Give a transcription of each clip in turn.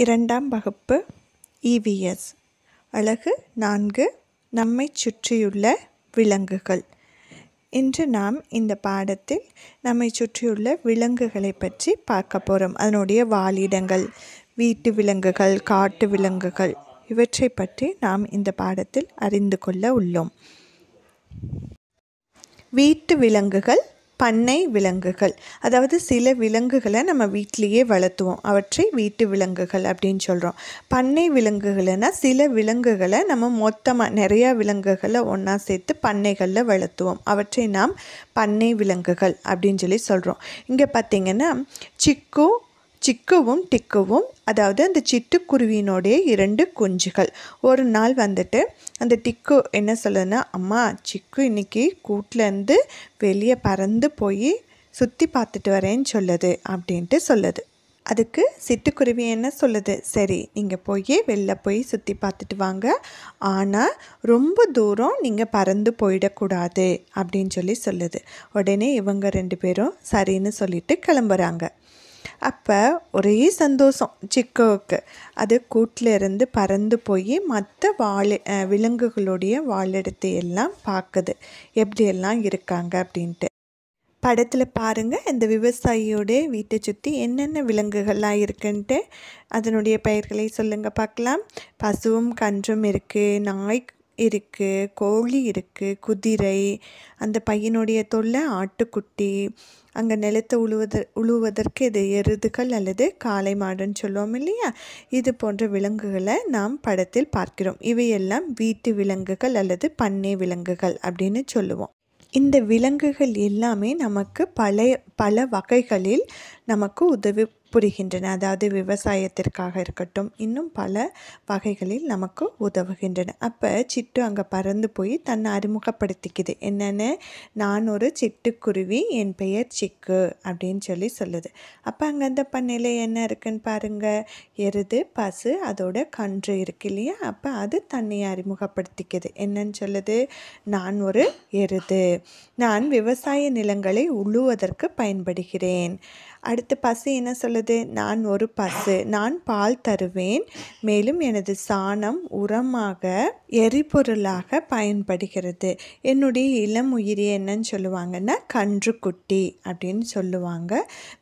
இரண்டாம் வகுப்பு EVS e அழகு நான்கு நம்மை சுற்றியுள்ள விலங்குகள் இன்று நாம் இந்த பாடத்தில் நம்மை சுற்றியுள்ள விலங்குகளை பற்றி பார்க்க போகிறோம் அதனுடைய வாழிடங்கள் வீட்டு விலங்குகள் காட்டு விலங்குகள் இவற்றை பற்றி நாம் இந்த பாடத்தில் அறிந்து கொள்ள உள்ளோம் வீட்டு விலங்குகள் பண்ணை விலங்குகள் அதாவது சில விலங்குகளை நம்ம வீட்டிலேயே வளர்த்துவோம் அவற்றை வீட்டு விலங்குகள் அப்படின்னு சொல்கிறோம் பண்ணை விலங்குகள்னா சில விலங்குகளை நம்ம மொத்தமாக நிறையா விலங்குகளை ஒன்றா சேர்த்து பண்ணைகளில் வளர்த்துவோம் அவற்றை நாம் பண்ணை விலங்குகள் அப்படின்னு சொல்லி சொல்கிறோம் இங்கே பார்த்திங்கன்னா சிக்கு சிக்குவும் டிக்குவும் அதாவது அந்த சிட்டுக்குருவியினுடைய இரண்டு குஞ்சுகள் ஒரு நாள் வந்துட்டு அந்த டிக்கு என்ன சொல்லுதுன்னா அம்மா சிக்கு இன்றைக்கி கூட்டிலேருந்து வெளியே பறந்து போய் சுற்றி பார்த்துட்டு வரேன்னு சொல்லுது அப்படின்ட்டு சொல்லுது அதுக்கு சிட்டுக்குருவி என்ன சொல்லுது சரி நீங்கள் போய் வெளில போய் சுற்றி பார்த்துட்டு வாங்க ஆனால் ரொம்ப தூரம் நீங்கள் பறந்து போயிடக்கூடாது அப்படின்னு சொல்லி சொல்லுது உடனே இவங்க ரெண்டு பேரும் சரின்னு சொல்லிட்டு கிளம்புறாங்க அப்போ ஒரே சந்தோஷம் சிக்கோவுக்கு அது கூட்டில் இருந்து பறந்து போய் மற்ற வாழ் விலங்குகளுடைய வாழிடத்தை எல்லாம் பார்க்குது எப்படியெல்லாம் இருக்காங்க அப்படின்ட்டு படத்தில் பாருங்கள் இந்த விவசாயியோடைய வீட்டை சுற்றி என்னென்ன விலங்குகள்லாம் இருக்குன்ட்டு அதனுடைய பெயர்களை சொல்லுங்கள் பார்க்கலாம் பசுவும் கன்றும் இருக்குது நாய் இருக்குது கோழி இருக்குது குதிரை அந்த பையனுடைய தொல்லை ஆட்டுக்குட்டி அங்கே நிலத்தை உழுவது உழுவதற்கு இது எருதுகள் அல்லது காளை மாடுன்னு சொல்லுவோம் இல்லையா இது போன்ற விலங்குகளை நாம் படத்தில் பார்க்கிறோம் இவையெல்லாம் வீட்டு விலங்குகள் அல்லது பண்ணை விலங்குகள் அப்படின்னு சொல்லுவோம் இந்த விலங்குகள் எல்லாமே நமக்கு பழைய பல வகைகளில் நமக்கு உதவி புரிகின்றன அதாவது விவசாயத்திற்காக இருக்கட்டும் இன்னும் பல வகைகளில் நமக்கு உதவுகின்றன அப்போ சிட்டு அங்கே பறந்து போய் தன்னை அறிமுகப்படுத்திக்குது என்னென்னு நான் ஒரு சிட்டுக்குருவி என் பெயர் சிக்கு அப்படின்னு சொல்லி சொல்லுது அப்போ அங்கே அந்த பண்ணையில் என்ன இருக்குன்னு பாருங்கள் எருது பசு அதோட கன்று இருக்கு இல்லையா அப்போ அது தன்னை அறிமுகப்படுத்திக்குது என்னன்னு சொல்லுது நான் ஒரு எருது நான் விவசாய நிலங்களை உழுவதற்கு பயன்படுகிறேன் அடுத்து பசு என்ன சொல்லுது நான் ஒரு பசு நான் பால் தருவேன் மேலும் எனது சாணம் உரமாக எரிபொருளாக பயன்படுகிறது என்னுடைய இளம் உயிரி என்னன்னு சொல்லுவாங்கன்னா கன்றுக்குட்டி அப்படின்னு சொல்லுவாங்க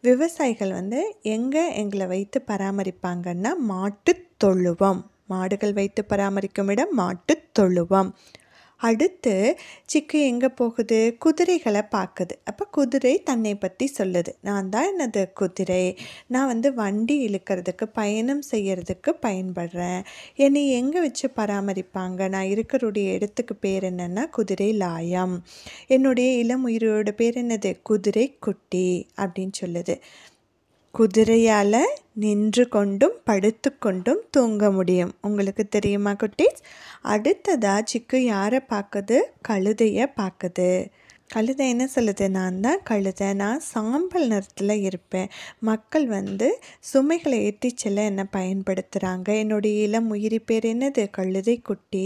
விவசாயிகள் வந்து எங்கே எங்களை வைத்து பராமரிப்பாங்கன்னா மாட்டு தொழுவம் மாடுகள் வைத்து பராமரிக்கும் இடம் மாட்டுத் தொழுவம் அடுத்து சிக்கு எங்கே போகுது குதிரைகளை பார்க்குது அப்போ குதிரை தன்னை பற்றி சொல்லுது நான் தான் என்னது குதிரை நான் வந்து வண்டி இழுக்கிறதுக்கு பயணம் செய்கிறதுக்கு பயன்படுறேன் என்னை எங்கே வச்சு பராமரிப்பாங்க நான் இருக்கிறோடைய இடத்துக்கு பேர் என்னென்னா குதிரை லாயம் என்னுடைய இளம் உயிரோட பேர் என்னது குதிரை குட்டி அப்படின்னு சொல்லுது குதிரையால் நின்று கொண்டும் படுத்து கொண்டும் தூங்க முடியும் உங்களுக்கு தெரியுமா குட்டீஸ் அடுத்ததாக சிக்கு யாரை பார்க்குது கழுதையை பார்க்குது கழுதை என்ன சொல்லுது நான் தான் கழுதை நான் சாம்பல் நிறத்தில் இருப்பேன் மக்கள் வந்து சுமைகளை ஏற்றி செல்ல என்னை பயன்படுத்துகிறாங்க என்னுடைய இளம் உயிரி பேர் என்னது கழுதை குட்டி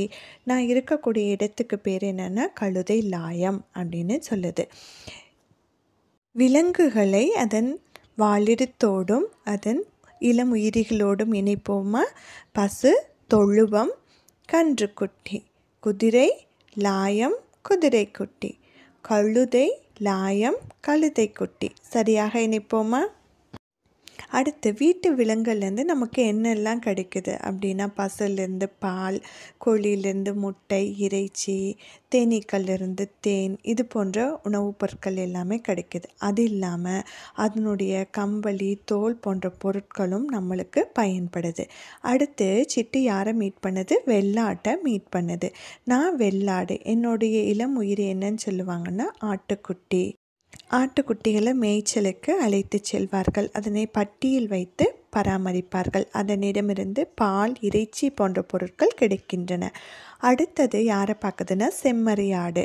நான் இருக்கக்கூடிய இடத்துக்கு பேர் என்னென்னா கழுதை லாயம் அப்படின்னு சொல்லுது விலங்குகளை அதன் வாழிடத்தோடும் அதன் இளம் உயிரிகளோடும் இணைப்போமா பசு தொழுவம் கன்று குட்டி குதிரை லாயம் குதிரை குட்டி கழுதை லாயம் கழுதை குட்டி சரியாக இணைப்போமா அடுத்து வீட்டு விலங்குலேருந்து நமக்கு என்னெல்லாம் கிடைக்குது அப்படின்னா பசல்லேருந்து பால் கோழியிலேருந்து முட்டை இறைச்சி தேனீக்கள்லேருந்து தேன் இது போன்ற உணவுப் பொருட்கள் எல்லாமே கிடைக்குது அது இல்லாமல் அதனுடைய கம்பளி தோல் போன்ற பொருட்களும் நம்மளுக்கு பயன்படுது அடுத்து சிட்டு யாரை மீட் பண்ணுது வெள்ளாட்டை மீட் பண்ணுது நான் வெள்ளாடு என்னுடைய இளம் உயிர் என்னன்னு சொல்லுவாங்கன்னா ஆட்டுக்குட்டி ஆட்டுக்குட்டிகளை மேய்ச்சலுக்கு அழைத்து செல்வார்கள் அதனை பட்டியில் வைத்து பராமரிப்பார்கள் அதனிடமிருந்து பால் இறைச்சி போன்ற பொருட்கள் கிடைக்கின்றன அடுத்தது யாரை பார்க்குதுன்னா செம்மறி ஆடு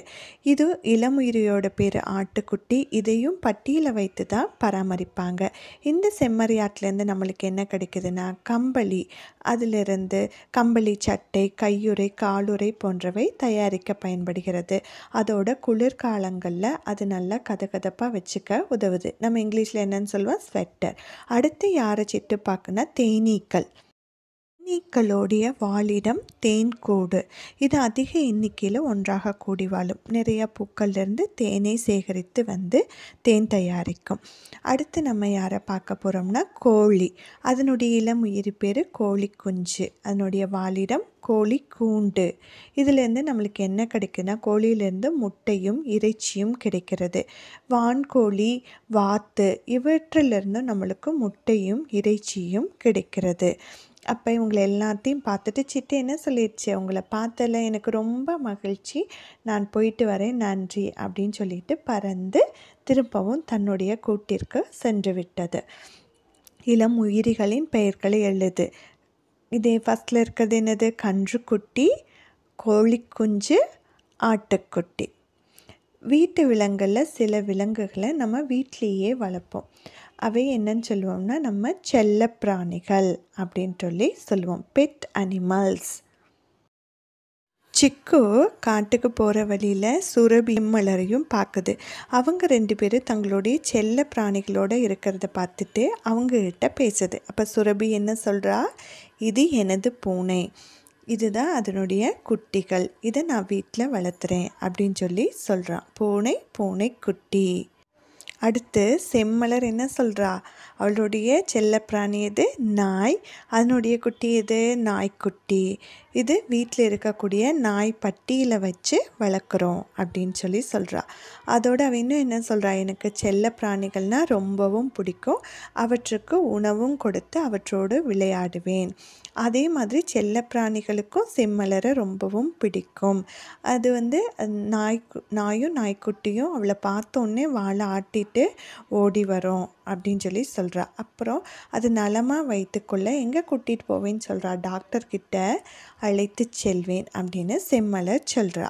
இது இளமுயிரியோட பேர் ஆட்டுக்குட்டி இதையும் பட்டியில் வைத்து தான் பராமரிப்பாங்க இந்த செம்மறி ஆட்டிலேருந்து நம்மளுக்கு என்ன கிடைக்குதுன்னா கம்பளி அதிலிருந்து கம்பளி சட்டை கையுறை காலுறை போன்றவை தயாரிக்க பயன்படுகிறது அதோட குளிர்காலங்களில் அது நல்லா கதகதப்பாக வச்சுக்க உதவுது நம்ம இங்கிலீஷில் என்னன்னு சொல்லுவோம் ஸ்வெட்டர் அடுத்து யாரை சிட்டு எதிர்பார்க்குன்னா தேனீக்கள் தேனீக்களுடைய வாழிடம் தேன்கூடு இது அதிக எண்ணிக்கையில் ஒன்றாக கூடி வாழும் நிறைய பூக்கள்லேருந்து தேனை சேகரித்து வந்து தேன் தயாரிக்கும் அடுத்து நம்ம யாரை பார்க்க போகிறோம்னா கோழி அதனுடைய இளம் உயிர் பேர் கோழி குஞ்சு அதனுடைய வாழிடம் கோழி கூண்டு இதுலேருந்து நம்மளுக்கு என்ன கிடைக்குன்னா கோழியிலேருந்து முட்டையும் இறைச்சியும் கிடைக்கிறது வான்கோழி வாத்து இவற்றிலிருந்தும் நம்மளுக்கு முட்டையும் இறைச்சியும் கிடைக்கிறது அப்போ இவங்களை எல்லாத்தையும் பார்த்துட்டு சித்தி என்ன சொல்லிடுச்சு உங்களை பார்த்ததில் எனக்கு ரொம்ப மகிழ்ச்சி நான் போயிட்டு வரேன் நன்றி அப்படின்னு சொல்லிட்டு பறந்து திரும்பவும் தன்னுடைய கூட்டிற்கு சென்று விட்டது இளம் உயிரிகளின் பெயர்களை எழுது இதே ஃபஸ்ட்டில் இருக்கிறது என்னது கன்றுக்குட்டி கோழிக்குஞ்சு ஆட்டுக்குட்டி வீட்டு விலங்குகளில் சில விலங்குகளை நம்ம வீட்லேயே வளர்ப்போம் அவை என்னன்னு சொல்லுவோம்னா நம்ம செல்ல பிராணிகள் அப்படின்னு சொல்லி சொல்லுவோம் பெட் அனிமல்ஸ் சிக்கு காட்டுக்கு போகிற வழியில் சுரபியும் மலரையும் பார்க்குது அவங்க ரெண்டு பேரும் தங்களுடைய செல்ல பிராணிகளோடு இருக்கிறத பார்த்துட்டு அவங்கக்கிட்ட பேசுது அப்போ சுரபி என்ன சொல்கிறா இது எனது பூனை இதுதான் அதனுடைய குட்டிகள் இதை நான் வீட்டில் வளர்த்துறேன் அப்படின்னு சொல்லி சொல்கிறான் பூனை பூனை குட்டி அடுத்து செம்மலர் என்ன சொல்கிறா அவளுடைய செல்ல பிராணி எது நாய் அதனுடைய குட்டி எது நாய்க்குட்டி இது வீட்டில் இருக்கக்கூடிய நாய் பட்டியில் வச்சு வளர்க்குறோம் அப்படின்னு சொல்லி சொல்கிறா அதோட அவ இன்னும் என்ன சொல்கிறா எனக்கு செல்ல பிராணிகள்னால் ரொம்பவும் பிடிக்கும் அவற்றுக்கு உணவும் கொடுத்து அவற்றோடு விளையாடுவேன் அதே மாதிரி செல்ல பிராணிகளுக்கும் செம்மலரை ரொம்பவும் பிடிக்கும் அது வந்து நாய் நாயும் நாய்க்குட்டியும் அவளை பார்த்தோன்னே வாழை ஆட்டிட்டு ஓடி வரும் அப்படின்னு சொல்லி சொல்கிறா அப்புறம் அது நலமாக வைத்துக்கொள்ள எங்கே கூட்டிகிட்டு போவேன்னு சொல்கிறா டாக்டர்கிட்ட அழைத்து செல்வேன் அப்படின்னு செம்மலர் சொல்கிறா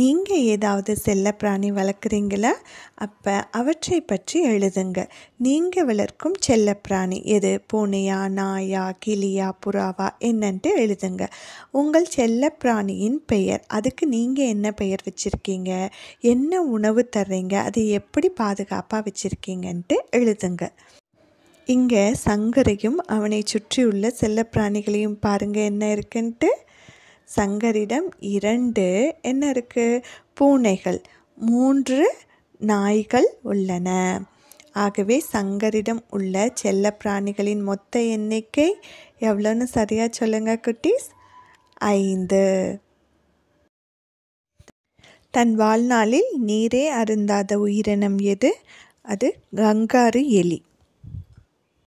நீங்கள் ஏதாவது செல்ல பிராணி வளர்க்குறீங்களா அப்போ அவற்றை பற்றி எழுதுங்க நீங்கள் வளர்க்கும் செல்ல பிராணி எது பூனையா நாயா கிளியா புறாவா என்னன்ட்டு எழுதுங்க உங்கள் செல்ல பிராணியின் பெயர் அதுக்கு நீங்கள் என்ன பெயர் வச்சுருக்கீங்க என்ன உணவு தர்றீங்க அது எப்படி பாதுகாப்பாக வச்சுருக்கீங்கன்ட்டு எழுதுங்க இங்கே சங்கரையும் அவனை சுற்றியுள்ள செல்லப்பிராணிகளையும் பாருங்கள் என்ன இருக்குன்ட்டு சங்கரிடம் இரண்டு என்ன இருக்குது பூனைகள் மூன்று நாய்கள் உள்ளன ஆகவே சங்கரிடம் உள்ள செல்லப்பிராணிகளின் மொத்த எண்ணிக்கை எவ்வளோன்னு சரியாக சொல்லுங்க குட்டீஸ் ஐந்து தன் வாழ்நாளில் நீரே அருந்தாத உயிரினம் எது அது கங்காரு எலி